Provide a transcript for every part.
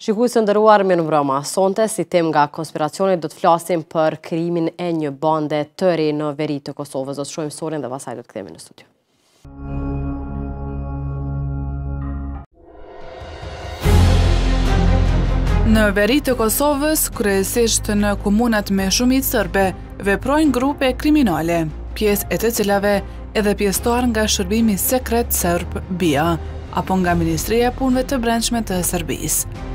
Shikuj së ndëruar me në vroma, sonte si tem nga konspiracionit do të flasim për krimin e një bande tëri në veri të Kosovës. Do të shojmë sorin dhe vasaj do të këtemi në studio. Në veri të Kosovës, kryesisht në komunat me shumit sërbe, veprojnë grupe kriminale, pjesë e të cilave edhe pjestuar nga shërbimi sekret Sërb bia apo nga Ministrija Punve të Brençme të Sërbisë.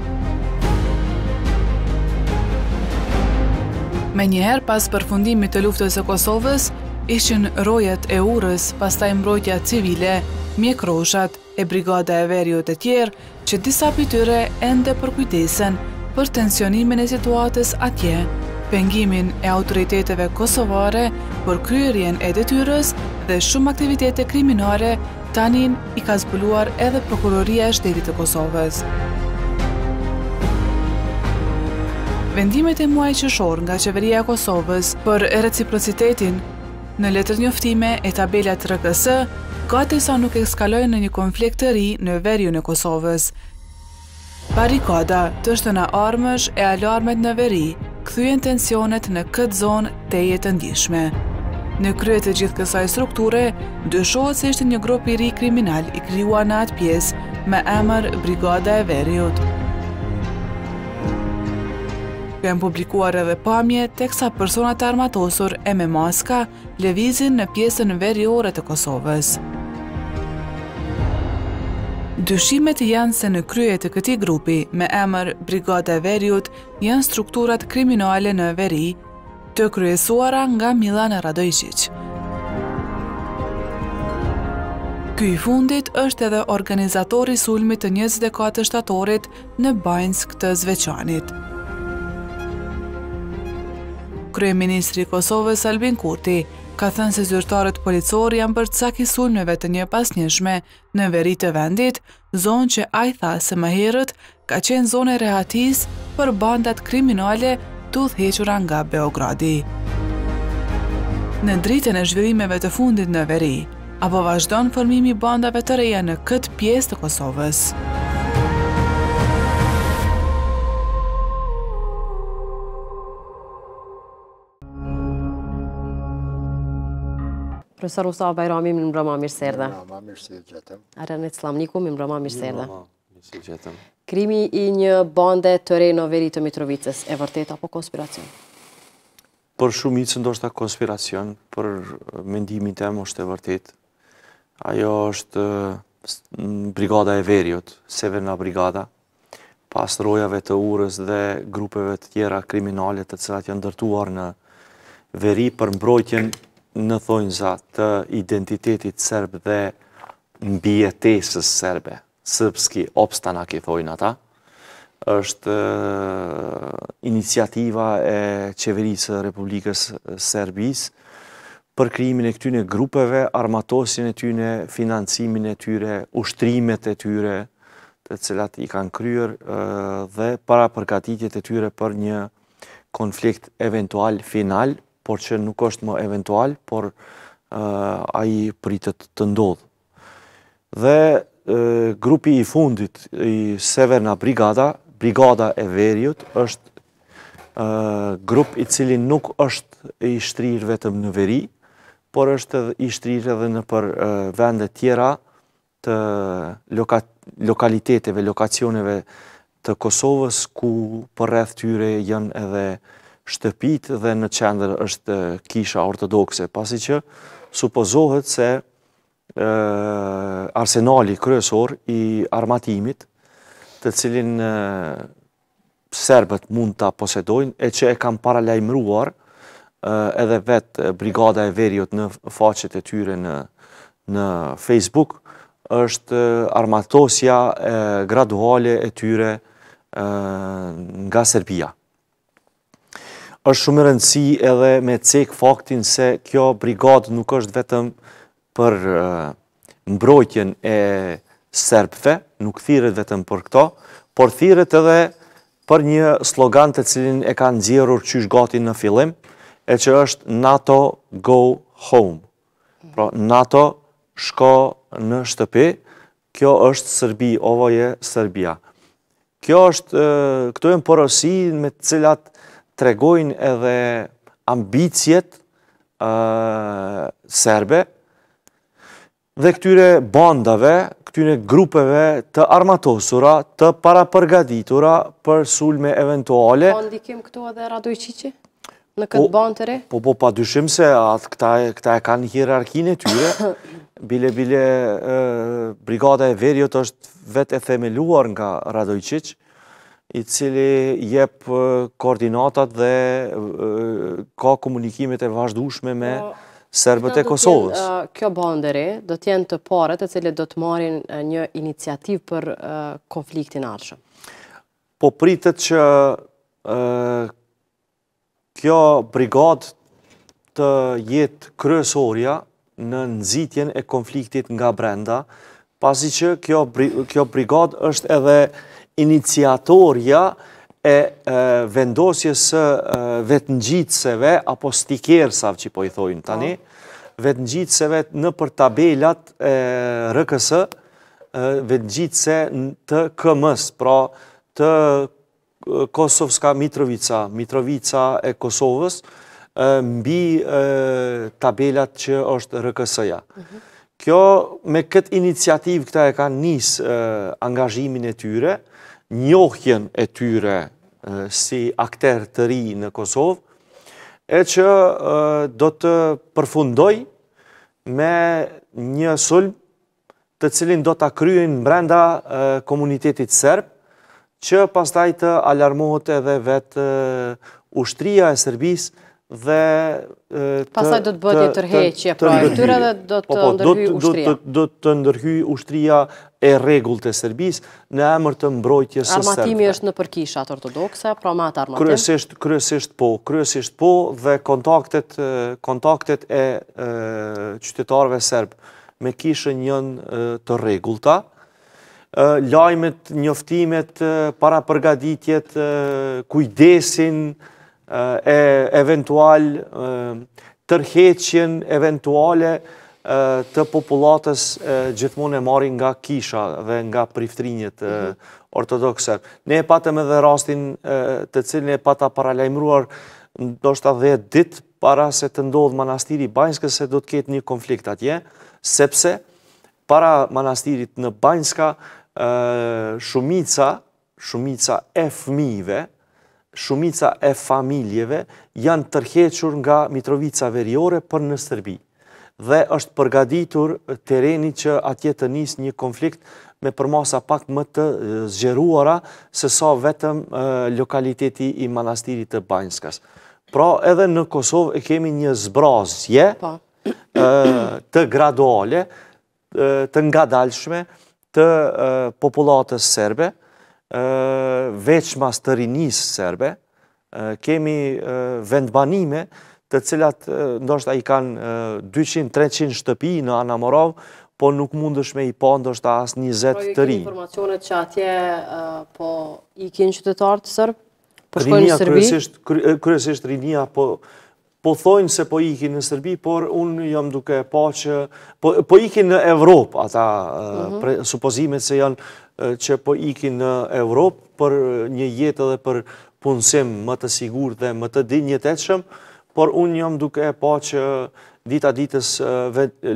Me njëherë pas përfundimit të luftës e Kosovës, ishin rojet e urës pas taj mbrojtja civile, mjekroshat e brigada e verjot e tjerë, që disa pëtyre ende për përkujtesen për tensionimin e situatës atje, pengimin e autoriteteve kosovare për kryerjen e detyres dhe shumë aktivitete kriminare tanin i ka zbuluar edhe Prokuroria e Shtetit e Kosovës. vendimet e muaj qëshor nga qeveria Kosovës për reciprocitetin në letër njoftime e tabelat të rëgësë, ka të sa nuk ekskalojnë në një konflikt të ri në verju në Kosovës. Parikada të është në armësh e alarmet në veri, këthujen tensionet në këtë zonë të jetë ndishme. Në kryet e gjithë kësaj strukture, dëshohet se ishte një i ri kriminal i kryua në atë pjesë me emër Brigada e Veriut kanë publikuar edhe pamje teksa personat armatosur e me maska levizin në pjesën veriore të Kosovës. Dyshimet janë se në kryet të këti grupi me emër Brigada Veriut janë strukturat kriminale në veri të kryesuara nga Milan Radojqic. Këj fundit është edhe organizatori sulmit të 24 shtatorit në Bajnsk të Zveçanit. Kryeministri Kosovës Albin Kurti, ka thënë se zyrtarët policor janë për të saki sulmeve të një pas njëshme në veri të vendit, zonë që a i tha se më herët ka qenë zone rehatis për bandat kriminale të dhequra nga Beogradi. Në dritën e zhvillimeve të fundit në veri, apo vazhdo në formimi bandave të reja në këtë pjesë të Kosovës. Kosovës. Profesor Mustafa Bajrami, më mbrëma mirë sërda. Më mbrëma mirë sërda gjëtëm. Arënët Slamniku, më mbrëma mirë sërda. Më mbrëma mirë sërda gjëtëm. Krimi i një bande të rejë në veri të Mitrovicës, e vërtet apo konspiracion? Për shumicën do shta konspiracion, për uh, mendimin të më është e vërtet. Ajo është uh, brigada e veriot, severna brigada, pas rojave të urës dhe grupeve të tjera kriminalet të cilat janë dërtuar në veri për mbrojtjen në thonjza të identitetit serb dhe mbjetesës serbe, sërbski obstanak i thonjën ata, është iniciativa e qeverisë Republikës Serbis për krimin e këtyne grupeve, armatosin e tyne, financimin e tyre, ushtrimet e tyre, të cilat i kanë kryer dhe para përkatitjet e tyre për një konflikt eventual final por që nuk është më eventual, por a i pritët të ndodhë. Dhe grupi i fundit i Severna Brigada, Brigada e Veriut, është grup i cili nuk është i shtrirë vetëm në veri, por është i shtrirë edhe në për vendet tjera të lokaliteteve, lokacioneve të Kosovës, ku përreth tyre jënë edhe shtëpit dhe në qendër është kisha ortodokse, pasi që supozohet se arsenali kryesor i armatimit të cilin serbet mund të posedojnë e që e kam paralajmruar edhe vetë brigada e veriot në facet e tyre në Facebook është armatosja graduale e tyre nga Serbia është shumë rëndësi edhe me cek faktin se kjo brigadë nuk është vetëm për mbrojtjen e serpëve, nuk thiret vetëm për këto, por thiret edhe për një slogan të cilin e kanë zirur qysh gati në filim, e që është NATO Go Home. Pra NATO shko në shtëpi, kjo është Serbi, ovoje Serbia. Kjo është, këtu e më porosin me cilat tregojnë edhe ambicjet serbe dhe këtyre bandave, këtyre grupeve të armatosura, të parapërgaditura për sulme eventuale. Po ndikim këtu edhe Radojqiqi në po, këtë band të re? Po, po, pa dyshim se atë këta e kanë hierarkinë të tyre. Bile, bile, brigada e verjot është vetë e themeluar nga Radojqiqi i cili jep koordinatat dhe ka komunikimet e vazhdushme me po, Serbët e Kosovës. Kjo bandere do tjenë të paret e cilët do të marin një iniciativ për konfliktin arshëm? Po pritët që kjo brigad të jetë kryesoria në nëzitjen e konfliktit nga brenda, pasi që kjo brigad është edhe iniciatorja e vendosjes vetë në gjitëseve, apo stikersav që po i thojnë tani, po. vetë në gjitëseve në për tabelat e rëkësë, vetë në gjitëse të këmës, pra të Kosovska Mitrovica, Mitrovica e Kosovës, mbi tabelat që është rëkësëja. Mhm. Kjo, me këtë iniciativë këta e ka njësë angazhimin e tyre, njohjen e tyre si akter të ri në Kosovë, e që do të përfundoj me një sulm të cilin do të akryin mbrenda komunitetit sërbë, që pastaj të alarmohet edhe vetë ushtria e sërbisë, dhe pasaj do të bëti tërheqje, pra e tyre dhe do të po, po, ndërhy ushtria. Do të ndërhy ushtria e regull të Serbis në emër të mbrojtje së Serbëve. Armatimi është në përkisha të ortodoxa, pra ma armatim? Kryesisht po, kryesisht po dhe kontaktet e qytetarve Serbë me kishën njën të regull ta, lajmet, njoftimet, para përgaditjet, kujdesin, kujdesin, e eventual tërheqjen eventuale të populatës gjithmonë e marin nga kisha dhe nga priftrinjët mhm. ortodokse. Ne e patëm edhe rastin të cilën e pata paralajmruar do shta dhe dit para se të ndodhë manastiri Bajnskës se do të ketë një konflikt atje, sepse para manastirit në Bajnska shumica e fmive, Shumica e familjeve janë tërhequr nga Mitrovica Veriore për në Serbi dhe është përgatitur terreni që atje të nisë një konflikt me përmasa pak më të zgjeruara se sa vetëm lokaliteti i manastirit të Banjskas. Pra edhe në Kosovë e kemi një zbrazje po. të graduale, të ngadalshme të populatës serbe veç mas të rinis serbe, kemi vendbanime të cilat ndoshta i kanë 200-300 shtëpi në Anamorov, po nuk është me i pa ndoshta asë 20 të rinë. Kemi informacionet që atje po i kënë qytetarë të sërbë? Rinia, kërësisht rinia, po po thojnë se po ikin në Serbi, por unë jam duke pa që, po, po ikin në Evropë, ata mhm. supozimet se janë që po ikin në Evropë për një jetë dhe për punësim më të sigur dhe më të din një por unë jam duke pa që dita ditës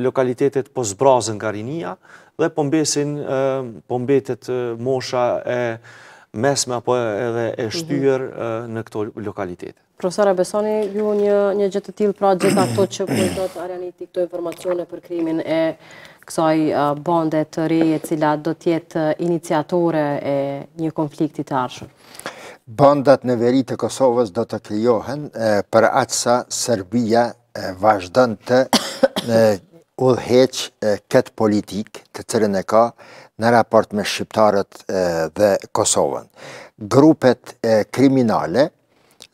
lokalitetet po zbrazën nga rinia dhe po mbesin, po mbetet mosha e mesme apo edhe e mhm. shtyër në këto lokalitetet. Profesora Besoni, ju një një gjë të tillë pra gjithë ato që po do të këto informacione për krimin e kësaj bande të re e cila do të jetë iniciatore e një konflikti të ardhshëm. Bandat në veri të Kosovës do të krijohen për aq sa Serbia e vazhdon të udhëheq këtë politik të cërën e ka në raport me shqiptarët dhe Kosovën. Grupet kriminale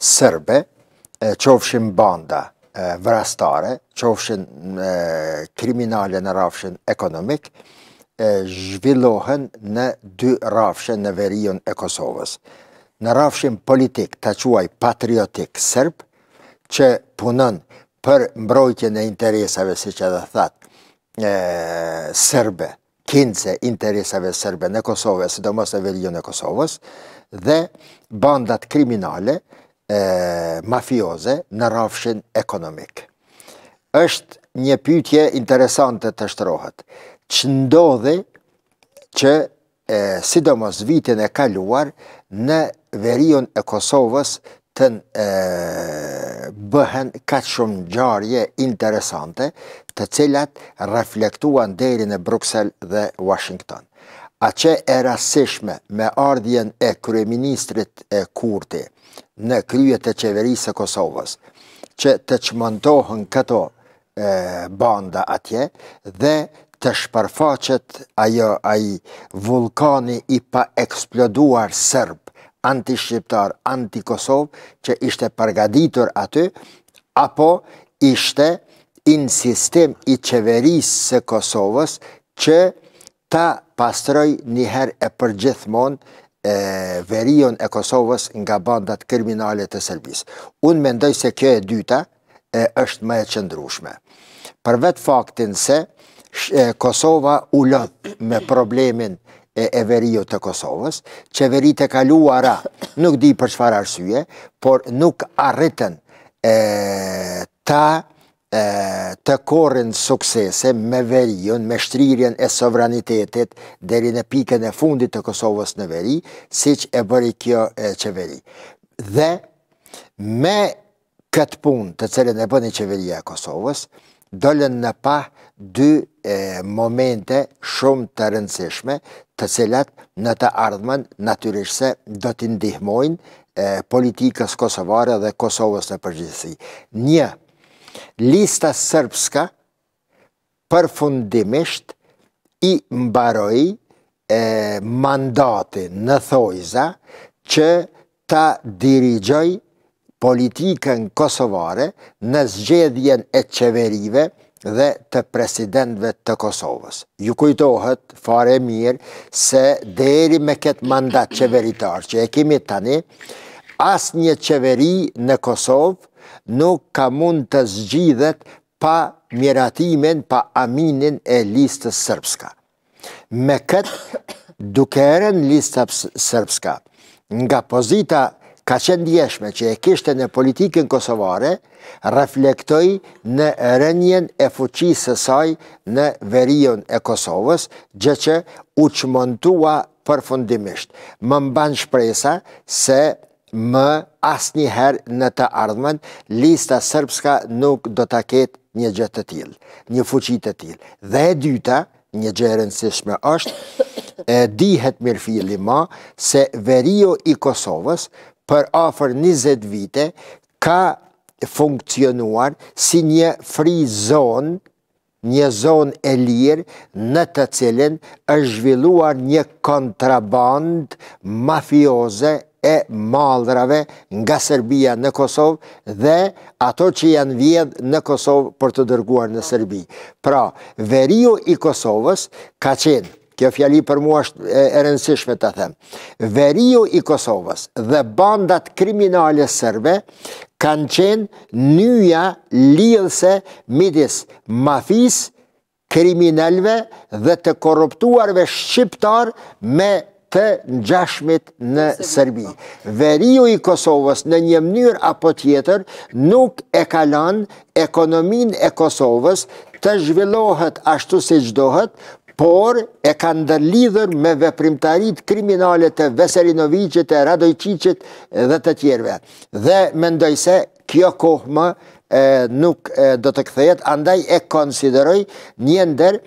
sërbe, qofshin banda vrastare, qofshin kriminale në rafshin ekonomik, zhvillohen në dy rafshin në verion e Kosovës. Në rafshin politik të quaj patriotik sërb, që punën për mbrojtje në interesave, si që dhe thatë, sërbe, kince interesave sërbe në Kosovës, së do mos e verion e Kosovës, dhe bandat kriminale, mafioze në rafshin ekonomik. Êshtë një pytje interesante të shtrohet, që ndodhe që, e, sidomos vitin e kaluar, në verion e Kosovës të bëhen ka shumë gjarje interesante të cilat reflektuan deri në Bruxelles dhe Washington a që e rasishme me ardhjen e Kryeministrit e Kurti në kryet e qeverisë e Kosovës, që të qmëndohën këto banda atje dhe të shpërfaqet ajo aji vulkani i pa eksploduar sërb, anti-shqiptar, anti-Kosovë, që ishte përgaditur aty, apo ishte insistim i qeverisë e Kosovës që ta pastroj njëherë e përgjithmon verion e Kosovës nga bandat kriminale të Serbis. Unë mendoj se kjo e dyta është më e qëndrushme. Për vetë faktin se Kosova u lëdhë me problemin e verio të Kosovës, qeverit e kaluara nuk di për qëfar arsye, por nuk arritën ta të korën suksese me verion, me shtrirjen e sovranitetit deri në pikën e fundit të Kosovës në veri, si që e bëri kjo qeveri. Dhe me këtë pun të cilën e bëni qeveria Kosovës, dollën në pa dy momente shumë të rëndësishme, të cilat në të ardhmen natyrishse do të ndihmojnë politikës kosovare dhe Kosovës në përgjithësi. Një, lista sërpska përfundimisht i mbaroj mandate në thojza që ta dirigjoj politikën kosovare në zgjedhjen e qeverive dhe të presidentve të Kosovës. Ju kujtohet fare mirë se deri me këtë mandat qeveritar që e kemi tani, asë një qeveri në Kosovë nuk ka mund të zgjidhet pa miratimin, pa aminin e listës sërpska. Me këtë duke eren listës sërpska, nga pozita ka qenë djeshme që e kishte në politikën kosovare, reflektoj në rënjen e fuqisë saj në verion e Kosovës, gjë që uqmontua përfundimisht. Më mban shpresa se më asë njëherë në të ardhmen, lista sërpska nuk do të ketë një gjëtë të tjilë, një fuqit të tjilë. Dhe e dyta, një gjërën sishme është, dihet mirë fili ma se verio i Kosovës për afer 20 vite ka funksionuar si një fri zonë, një zonë e lirë në të cilin është zhvilluar një kontraband mafioze e maldrave nga Serbia në Kosovë dhe ato që janë vjedh në Kosovë për të dërguar në Serbi. Pra, veriu i Kosovës ka qenë, kjo fjali për mua është e rëndësishme të them, veriu i Kosovës dhe bandat kriminale sërbe kanë qenë njëja lidhse midis mafis, kriminelve dhe të korruptuarve shqiptar me të njashmit në Serbi. Po. Veriju i Kosovës në një mënyrë apo tjetër nuk e kalan ekonomin e Kosovës të zhvillohet ashtu se gjdohet, por e ka ndërlidhër me veprimtarit kriminalet të Veselinovicit, të Radojqicit dhe të tjerve. Dhe mendojse se kjo kohë më nuk do të këthejet, andaj e konsideroj një ndërë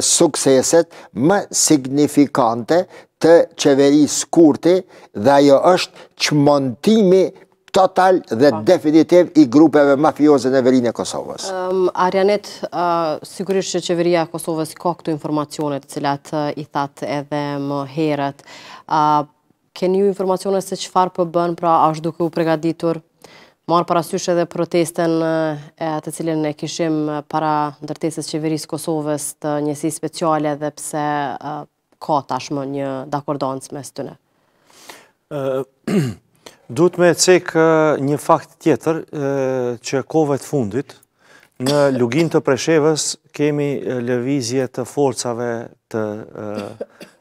sukseset më signifikante të qeveri skurti dhe ajo është qmontimi total dhe po. definitiv i grupeve mafioze në verinë e Kosovës. Arjanet, sigurisht që qeveria Kosovës ka këtu informacionet cilat i thatë edhe më herët. Keni ju informacionet se qëfar përbën, po pra është duke u pregaditur? marë parasysh edhe protesten e të cilin e kishim para ndërtesis qeverisë Kosovës të njësi speciale dhe pse ka tashmë një dakordans mes të në? Duhet me cek një fakt tjetër që kove të fundit, në lugin të preshevës kemi levizje të forcave të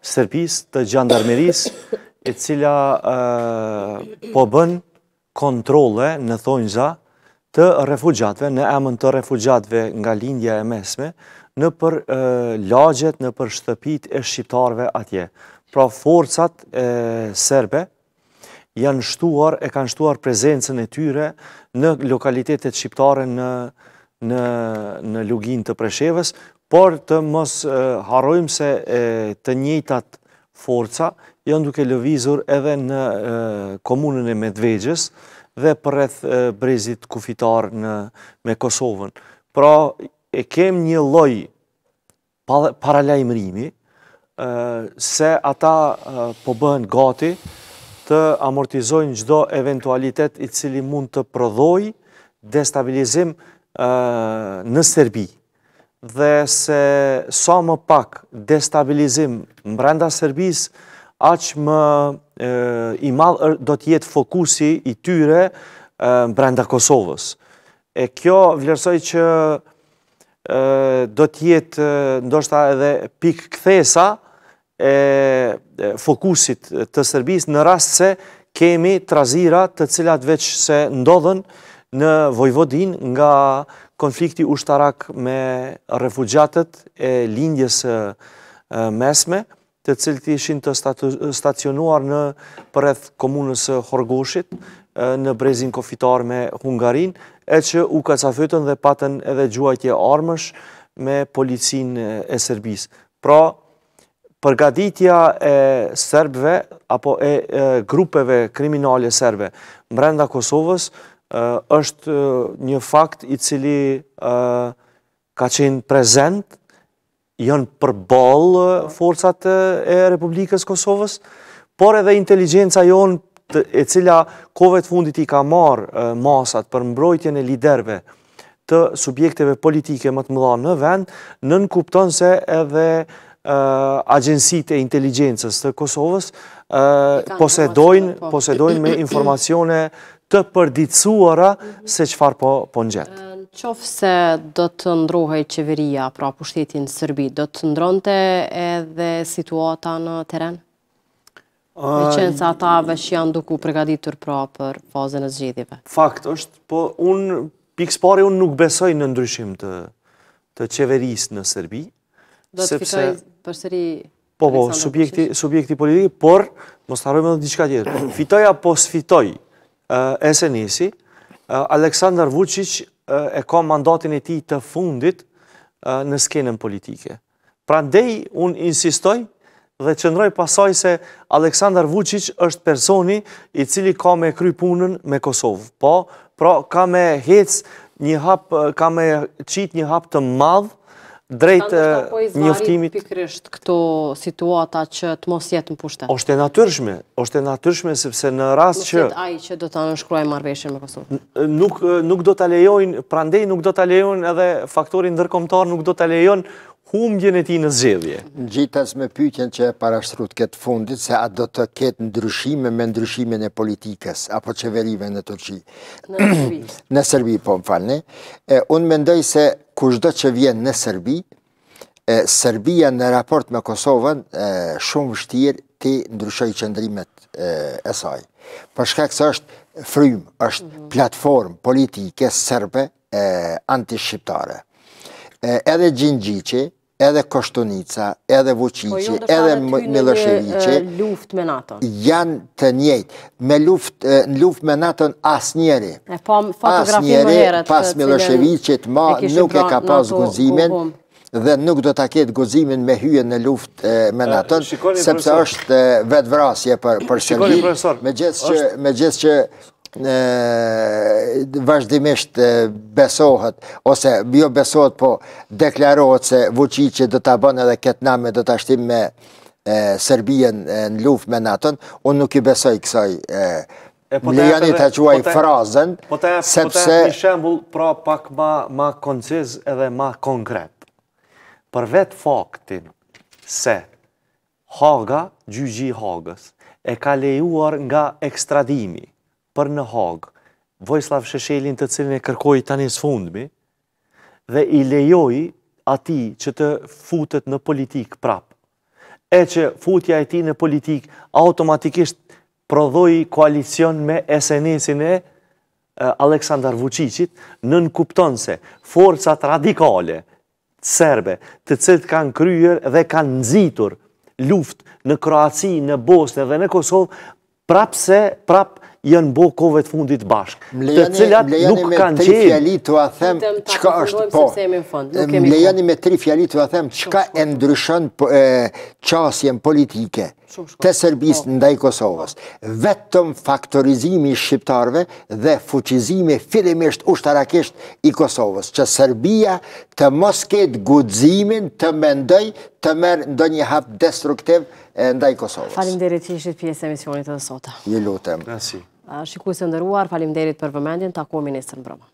sërpis, të gjandarmeris, e cila po bënë kontrole në thonjza të refugjatve, në emën të refugjatve nga lindja e mesme, në për lagjet, në për shtëpit e shqiptarve atje. Pra forcat serbe janë shtuar, e kanë shtuar prezencën e tyre në lokalitetet shqiptare në lugin të preshevës, por të mos harojmë se të njëtat forca janë duke lëvizur edhe në komunën e Medvegjës dhe përreth brezit kufitar me Kosovën. Pra, e kem një loj paralajmërimi se ata po bëhen gati të amortizojnë gjdo eventualitet i cili mund të prodhoj destabilizim në Serbi. Dhe se sa më pak destabilizim brenda Serbisë, aqë më i malë do të jetë fokusi i tyre brenda Kosovës. E kjo vlerësoj që do të jetë ndoshta edhe pikë kthesa e fokusit të Serbisë në rast se kemi trazira të cilat veç se ndodhen në Vojvodin nga konflikti ushtarak me refugjatët e lindjes mesme të cilët ishin të stacionuar në përreth komunës Horgoshit, në brezin kofitar me Hungarin, e që u ka dhe patën edhe gjuajtje armësh me policin e Serbis. Pra, përgaditja e Serbve, apo e grupeve kriminale Serbve, mrenda Kosovës, është një fakt i cili ka qenë prezent, janë përbol forcat e Republikës Kosovës, por edhe inteligenca jonë e cila kove fundit i ka marë masat për mbrojtjen e liderve të subjekteve politike më të mëdha në vend, nën nënkupton se edhe agjensit e inteligencës të Kosovës po. posedojnë me informacione të përdicuara se qëfar po, po në gjendë qofë se do të ndrohej qeveria, pra pushtetin Sërbi, do të ndronte edhe situata në teren? Në qenë sa ta që janë duku pregaditur pra për fazën e zgjidhive? Fakt është, po unë, pikës pari unë nuk besoj në ndryshim të qeveris në Sërbi. Do të për sëri. Po, po, subjekti politikë, por, më starojme dhe diqka tjetër, fitoj apo sfitoj eh, SNS-i, eh, Aleksandar Vucic e ka mandatin e ti të fundit në skenën politike. Pra ndej, unë insistoj dhe qëndroj pasaj se Aleksandar Vucic është personi i cili ka me kry punën me Kosovë. Po, pra ka me hec një hap, ka me qit një hap të madhë drejt njëftimit... Po i zvarin pikrisht këto situata që të mos jetë në pushtet? Oshte natyrshme, oshte natyrshme, sepse në rast që... Mos jetë aji që do të nëshkruaj marveshën me Kosovë? Nuk do të lejojnë, prandej nuk do të lejojnë edhe faktorin dërkomtar, nuk do të lejojnë gjenë e ti në zxedhje? Në gjithas me pyqen që e parashtrut këtë fundit, se a do të ketë ndryshime me ndryshimin e politikës, apo qeverive në Turqi. Në Serbi. Në Serbi, po më falëni. Unë mendoj se kushdo që vjen në Serbi, Serbia në raport me Kosovën, shumë vështirë ti ndryshoj qëndrimet e saj. Përshka kësë është frymë, është mhm. platformë politike sërbe anti-shqiptare. Edhe Gjindjici, edhe Kostonica, edhe Vucici, po edhe Milosevici, me NATO. Janë të njëjtë. Me luft, në luft me NATO asë njeri. E po fotografi më pas Milosevici të ma nuk e ka pas guzimin dhe nuk do të ketë guzimin me hyën në luft me NATO, sepse është vetë vrasje për, për me gjithë që, vazhdimisht besohet, ose jo besohet, po deklarohet se vëqiqe dhe të bënë edhe këtë name dhe të ashtim me Serbien në luft me natën, unë nuk i besoj kësaj më lejani të quaj frazën, po po sepse... Po të e një shembul pra pak ma konciz edhe ma konkret. Për vetë faktin se Haga, gjyëgji Hagës, e ka lejuar nga ekstradimi, për në hagë, Vojslav Sheshelin të cilin e kërkoj tani së fundmi, dhe i lejoj ati që të futet në politik prapë. E që futja e ti në politik automatikisht prodhoj koalicion me SNS-in e Aleksandar Vucicit, nën kupton se forcat radikale, serbe, të cilët kanë kryer dhe kanë nëzitur luft në Kroaci, në Bosnë dhe në Kosovë, prapë se, prapë, janë bo kove të fundit bashkë. Të cilat nuk kanë qenë... Mlejani po. me tri fjali të a them... Qëka është po... Mlejani me tri fjali të a them... Qëka e ndryshën qasjen politike të Serbis po. ndaj Kosovës? Vetëm faktorizimi shqiptarve dhe fuqizimi filimisht ushtarakisht i Kosovës. Që Serbia të mos ketë gudzimin të mendoj të merë ndonjë hap destruktiv ndaj Kosovës. Falim derit që ishtë pjesë e misionit të dësota. Një lutem. Shikusë ndëruar, falim derit për vëmendin, takuë Ministrën Broma.